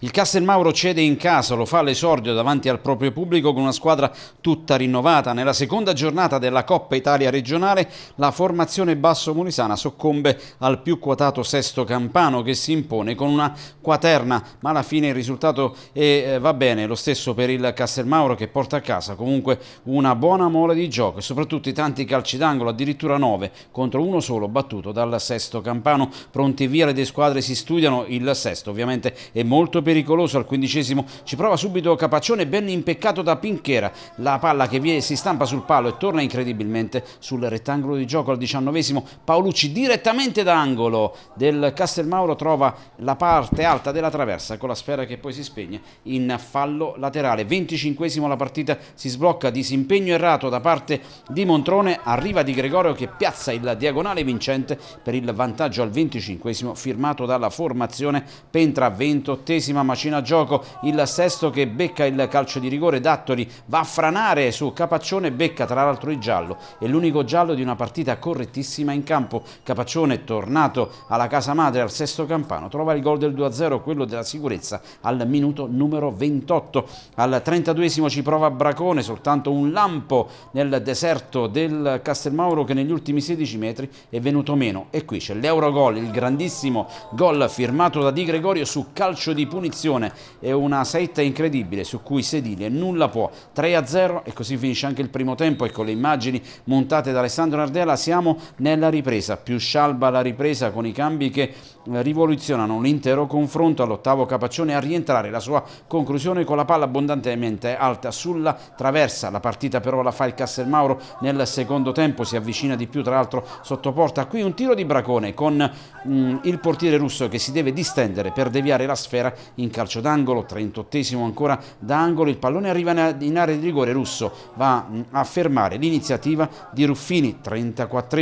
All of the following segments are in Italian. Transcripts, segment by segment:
Il Castelmauro cede in casa, lo fa l'esordio davanti al proprio pubblico con una squadra tutta rinnovata. Nella seconda giornata della Coppa Italia regionale la formazione basso-molisana soccombe al più quotato sesto campano che si impone con una quaterna, ma alla fine il risultato è, eh, va bene. Lo stesso per il Castelmauro che porta a casa comunque una buona mole di gioco e soprattutto i tanti calci d'angolo, addirittura 9 contro uno solo battuto dal sesto campano. Pronti via le due squadre si studiano, il sesto ovviamente è molto pericoloso pericoloso al quindicesimo, ci prova subito Capaccione ben impeccato da Pinchera, la palla che viene, si stampa sul palo e torna incredibilmente sul rettangolo di gioco al diciannovesimo, Paolucci direttamente da angolo del Castelmauro trova la parte alta della traversa con la sfera che poi si spegne in fallo laterale, venticinquesimo la partita si sblocca, disimpegno errato da parte di Montrone, arriva di Gregorio che piazza il diagonale vincente per il vantaggio al venticinquesimo firmato dalla formazione Pentra ventottesima tredicesima macina gioco, il sesto che becca il calcio di rigore, Dattori va a franare su Capaccione, becca tra l'altro il giallo, è l'unico giallo di una partita correttissima in campo, Capaccione tornato alla casa madre al sesto campano, trova il gol del 2-0, quello della sicurezza al minuto numero 28, al 32esimo ci prova Bracone, soltanto un lampo nel deserto del Castelmauro che negli ultimi 16 metri è venuto meno e qui c'è l'Eurogol, il grandissimo gol firmato da Di Gregorio su calcio di punizione punizione e una setta incredibile su cui Sedile nulla può. 3-0 e così finisce anche il primo tempo e con le immagini montate da Alessandro Nardella siamo nella ripresa. Più scialba la ripresa con i cambi che eh, rivoluzionano l'intero confronto all'ottavo Capaccione a rientrare la sua conclusione con la palla abbondantemente alta sulla traversa. La partita però la fa il Castel Mauro nel secondo tempo, si avvicina di più tra l'altro sotto porta. Qui un tiro di Bracone con mh, mm, il portiere russo che si deve distendere per deviare la sfera in calcio d'angolo, 38 ancora da angolo, il pallone arriva in area di rigore, Russo va a fermare l'iniziativa di Ruffini, 34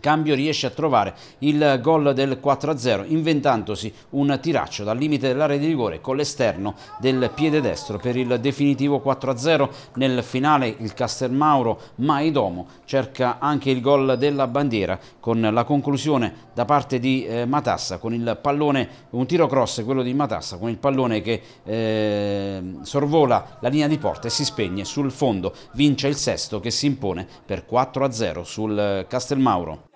Cambio riesce a trovare il gol del 4-0 inventandosi un tiraccio dal limite dell'area di rigore con l'esterno del piede destro per il definitivo 4-0. Nel finale il Castelmauro Maidomo cerca anche il gol della bandiera con la conclusione da parte di eh, Matassa con il pallone, un tiro cross quello di Matassa con il pallone che eh, sorvola la linea di porta e si spegne sul fondo. Vince il sesto che si impone per 4-0 sul Castelmauro.